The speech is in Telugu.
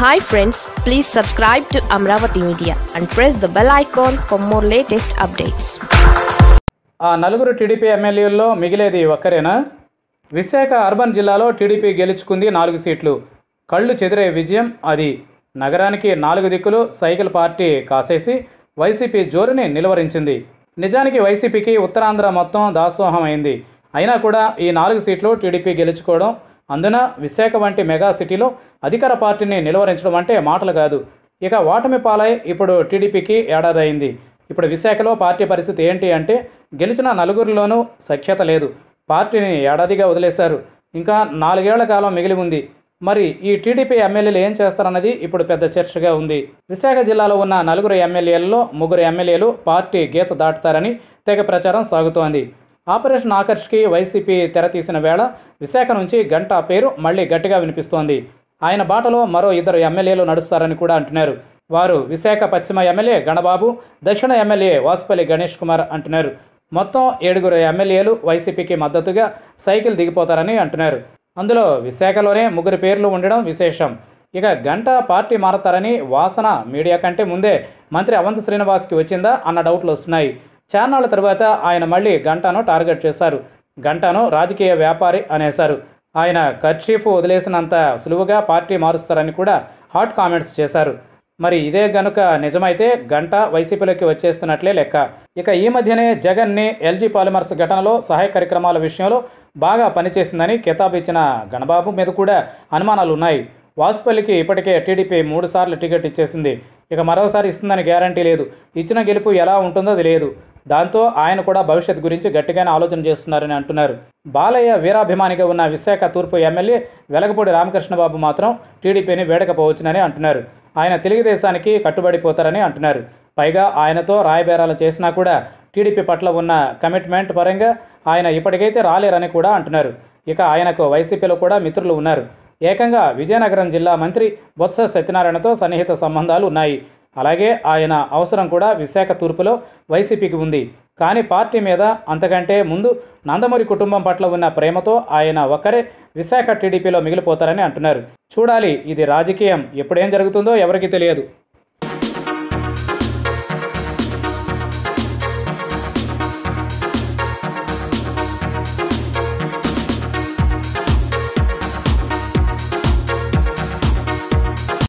hi friends please subscribe to Amaravati media and press the bell icon for more latest updates ఆ నలుగురు టీడీపీ ఎమ్మెల్యేల్లో మిగిలేది ఒక్కరేనా విశాఖ అర్బన్ జిల్లాలో టీడీపీ గెలుచుకుంది నాలుగు సీట్లు కళ్ళు చెదిరే విజయం అది నగరానికి నాలుగు దిక్కులు సైకిల్ పార్టీ కాసేసి వైసీపీ జోరుని నిలువరించింది నిజానికి వైసీపీకి ఉత్తరాంధ్ర మొత్తం దాసోహం అయింది అయినా కూడా ఈ నాలుగు సీట్లు టీడీపీ గెలుచుకోవడం అందున విశాఖ వంటి మెగా సిటీలో అధికార పార్టీని నిలువరించడం అంటే మాటలు కాదు ఇక ఓటమి పాలై ఇప్పుడు టీడీపీకి ఏడాది అయింది ఇప్పుడు విశాఖలో పార్టీ పరిస్థితి ఏంటి అంటే గెలిచిన నలుగురిలోనూ సఖ్యత లేదు పార్టీని ఏడాదిగా వదిలేశారు ఇంకా నాలుగేళ్ల కాలం మిగిలి ఉంది మరి ఈ టీడీపీ ఎమ్మెల్యేలు ఏం చేస్తారన్నది ఇప్పుడు పెద్ద చర్చగా ఉంది విశాఖ జిల్లాలో ఉన్న నలుగురు ఎమ్మెల్యేలలో ముగ్గురు ఎమ్మెల్యేలు పార్టీ గీత దాటుతారని తెగ ప్రచారం సాగుతోంది ఆపరేషన్ ఆకర్ష్కి వైసీపీ తెరతీసిన వేళ విశాఖ నుంచి గంటా పేరు మళ్లీ గట్టిగా వినిపిస్తోంది ఆయన బాటలో మరో ఇద్దరు ఎమ్మెల్యేలు నడుస్తారని కూడా అంటున్నారు వారు విశాఖ పశ్చిమ ఎమ్మెల్యే గణబాబు దక్షిణ ఎమ్మెల్యే వాసుపల్లి గణేష్ కుమార్ అంటున్నారు మొత్తం ఏడుగురు ఎమ్మెల్యేలు వైసీపీకి మద్దతుగా సైకిల్ దిగిపోతారని అంటున్నారు అందులో విశాఖలోనే ముగ్గురు పేర్లు ఉండడం విశేషం ఇక గంట పార్టీ మారతారని వాసన మీడియా కంటే ముందే మంత్రి అవంత శ్రీనివాస్కి వచ్చిందా అన్న డౌట్లు వస్తున్నాయి చాన్నాళ్ళ తర్వాత ఆయన మళ్ళీ గంటాను టార్గెట్ చేశారు గంటాను రాజకీయ వ్యాపారి అనేశారు ఆయన కర్చీఫ్ వదిలేసినంత సులువుగా పార్టీ మారుస్తారని కూడా హాట్ కామెంట్స్ చేశారు మరి ఇదే గనుక నిజమైతే గంట వైసీపీలోకి వచ్చేస్తున్నట్లే లెక్క ఇక ఈ మధ్యనే జగన్ని ఎల్జీ పాలిమర్స్ ఘటనలో సహాయ కార్యక్రమాల విషయంలో బాగా పనిచేసిందని కితాబ్ ఇచ్చిన గణబాబు మీద కూడా అనుమానాలు ఉన్నాయి వాసుపల్లికి ఇప్పటికే టీడీపీ మూడుసార్లు టికెట్ ఇచ్చేసింది ఇక మరోసారి ఇస్తుందని గ్యారంటీ లేదు ఇచ్చిన గెలుపు ఎలా ఉంటుందో తెలియదు దాంతో ఆయన కూడా భవిష్యత్ గురించి గట్టిగానే ఆలోచన చేస్తున్నారని అంటున్నారు బాలయ్య వీరాభిమానిగా ఉన్న విశాఖ తూర్పు ఎమ్మెల్యే వెలగపూడి రామకృష్ణబాబు మాత్రం టీడీపీని వేడకపోవచ్చునని అంటున్నారు ఆయన తెలుగుదేశానికి కట్టుబడిపోతారని అంటున్నారు పైగా ఆయనతో రాయబేరాలు చేసినా కూడా టీడీపీ పట్ల ఉన్న కమిట్మెంట్ పరంగా ఆయన ఇప్పటికైతే రాలేరని కూడా అంటున్నారు ఇక ఆయనకు వైసీపీలో కూడా మిత్రులు ఉన్నారు ఏకంగా విజయనగరం జిల్లా మంత్రి బొత్స సత్యనారాయణతో సన్నిహిత సంబంధాలు ఉన్నాయి అలాగే ఆయన అవసరం కూడా విశాఖ తూర్పులో వైసీపీకి ఉంది కానీ పార్టీ మీద అంతకంటే ముందు నందమూరి కుటుంబం పట్ల ఉన్న ప్రేమతో ఆయన ఒకరే విశాఖ టీడీపీలో మిగిలిపోతారని అంటున్నారు చూడాలి ఇది రాజకీయం ఎప్పుడేం జరుగుతుందో ఎవరికీ తెలియదు